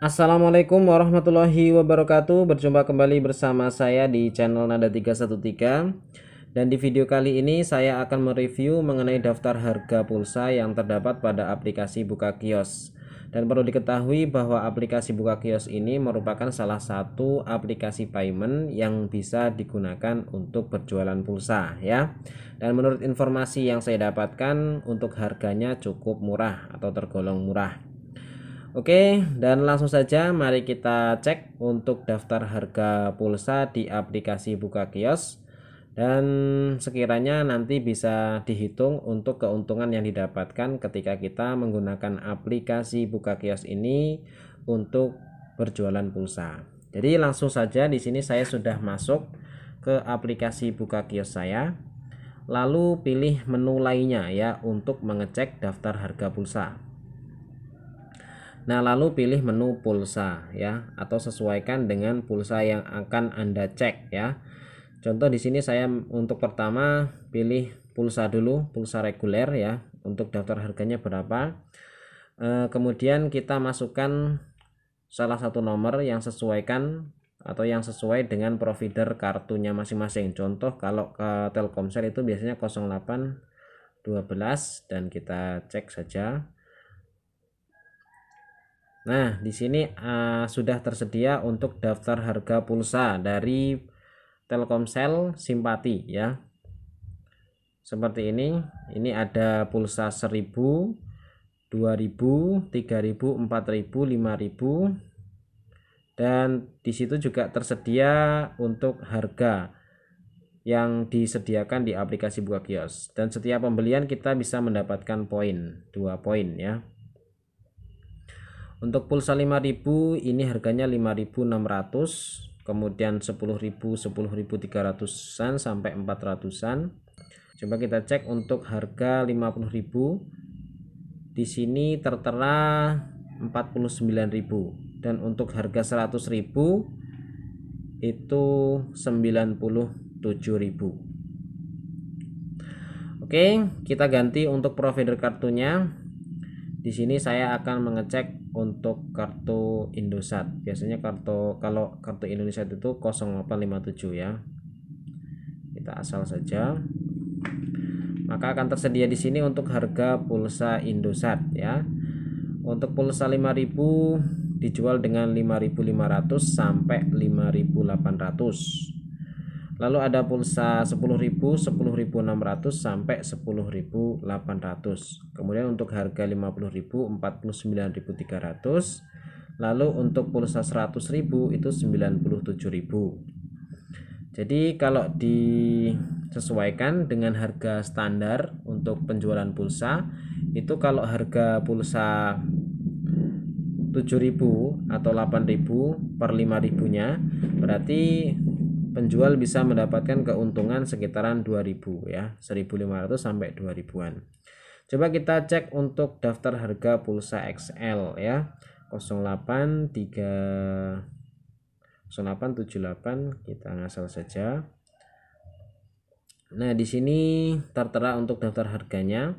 Assalamualaikum warahmatullahi wabarakatuh Berjumpa kembali bersama saya di channel Nada 313 Dan di video kali ini saya akan mereview mengenai daftar harga pulsa yang terdapat pada aplikasi Buka Kios Dan perlu diketahui bahwa aplikasi Buka Kios ini merupakan salah satu aplikasi payment yang bisa digunakan untuk berjualan pulsa ya Dan menurut informasi yang saya dapatkan untuk harganya cukup murah atau tergolong murah Oke, dan langsung saja mari kita cek untuk daftar harga pulsa di aplikasi Buka Kios dan sekiranya nanti bisa dihitung untuk keuntungan yang didapatkan ketika kita menggunakan aplikasi Buka Kios ini untuk berjualan pulsa. Jadi langsung saja di sini saya sudah masuk ke aplikasi Buka Kios saya. Lalu pilih menu lainnya ya untuk mengecek daftar harga pulsa. Nah, lalu pilih menu pulsa ya atau sesuaikan dengan pulsa yang akan Anda cek ya. Contoh di sini saya untuk pertama pilih pulsa dulu, pulsa reguler ya untuk daftar harganya berapa. E, kemudian kita masukkan salah satu nomor yang sesuaikan atau yang sesuai dengan provider kartunya masing-masing. Contoh kalau ke Telkomsel itu biasanya 08 12 dan kita cek saja Nah, di sini uh, sudah tersedia untuk daftar harga pulsa dari Telkomsel Simpati ya. Seperti ini, ini ada pulsa 1000, 2000, 3000, 4000, 5000 dan di situ juga tersedia untuk harga yang disediakan di aplikasi Buka Kios dan setiap pembelian kita bisa mendapatkan poin, 2 poin ya. Untuk pulsa 5000 ini harganya 5600, kemudian 10000, 10300-an sampai 400-an. Coba kita cek untuk harga 50000. Di sini tertera 49000 dan untuk harga 100.000 itu 97.000. Oke, kita ganti untuk provider kartunya. Di sini saya akan mengecek untuk kartu Indosat. Biasanya kartu kalau kartu Indonesia itu 0857 ya. Kita asal saja. Maka akan tersedia di sini untuk harga pulsa Indosat ya. Untuk pulsa 5000 dijual dengan 5500 sampai 5800 Lalu ada pulsa 10.000, 10.600 sampai 10.800. Kemudian untuk harga 50.000 49.300. Lalu untuk pulsa 100.000 itu 97.000. Jadi kalau disesuaikan dengan harga standar untuk penjualan pulsa, itu kalau harga pulsa 7.000 atau 8.000 per 5.000-nya berarti penjual bisa mendapatkan keuntungan sekitaran 2000 ya 1500 sampai 2000-an coba kita cek untuk daftar harga pulsa XL ya 083 0878 kita ngasal saja nah di sini tertera untuk daftar harganya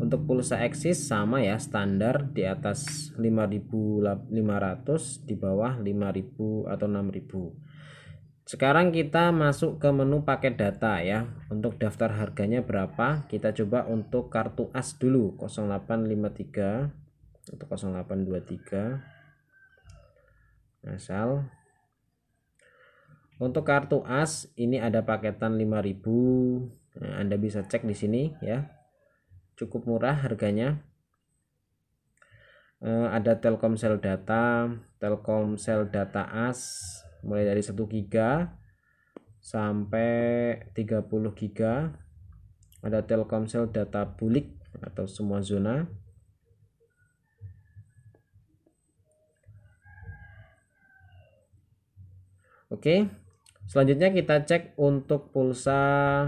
untuk pulsa eksis sama ya standar di atas 5500 di bawah 5000 atau 6000 sekarang kita masuk ke menu paket data ya untuk daftar harganya berapa kita coba untuk kartu as dulu 0853 atau 0823 asal untuk kartu as ini ada paketan 5000 nah, Anda bisa cek di sini ya cukup murah harganya eh, ada Telkomsel data Telkomsel data as mulai dari 1 giga sampai 30 giga ada Telkomsel data bulik atau semua zona Oke, selanjutnya kita cek untuk pulsa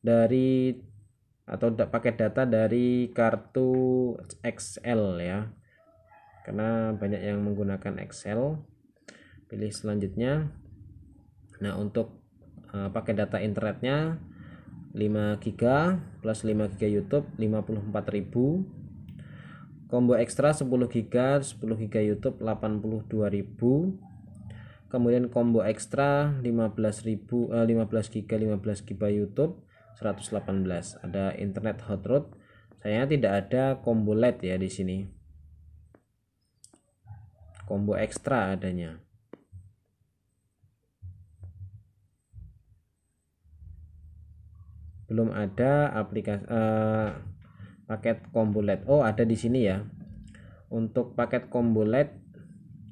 dari atau pakai data dari kartu Excel ya karena banyak yang menggunakan Excel pilih selanjutnya nah untuk uh, pakai data internetnya 5 GB plus 5 GB YouTube 54.000 combo ekstra 10 GB 10 GB YouTube 82.000 kemudian combo ekstra 15.000 uh, 15 GB 15 GB YouTube 118 ada internet hot road saya tidak ada combo led ya di sini combo ekstra adanya belum ada aplikasi eh, paket combo led oh ada di sini ya untuk paket combo led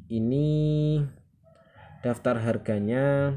ini daftar harganya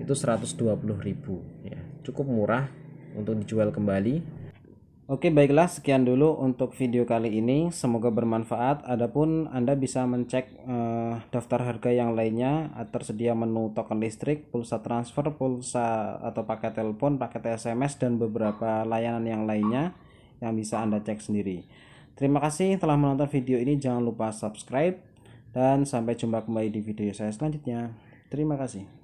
itu 120.000 ya. Cukup murah untuk dijual kembali. Oke, baiklah sekian dulu untuk video kali ini. Semoga bermanfaat. Adapun Anda bisa mencek eh, daftar harga yang lainnya tersedia menu token listrik, pulsa transfer, pulsa atau paket telepon, paket SMS dan beberapa layanan yang lainnya yang bisa Anda cek sendiri. Terima kasih telah menonton video ini. Jangan lupa subscribe dan sampai jumpa kembali di video saya selanjutnya. Terima kasih.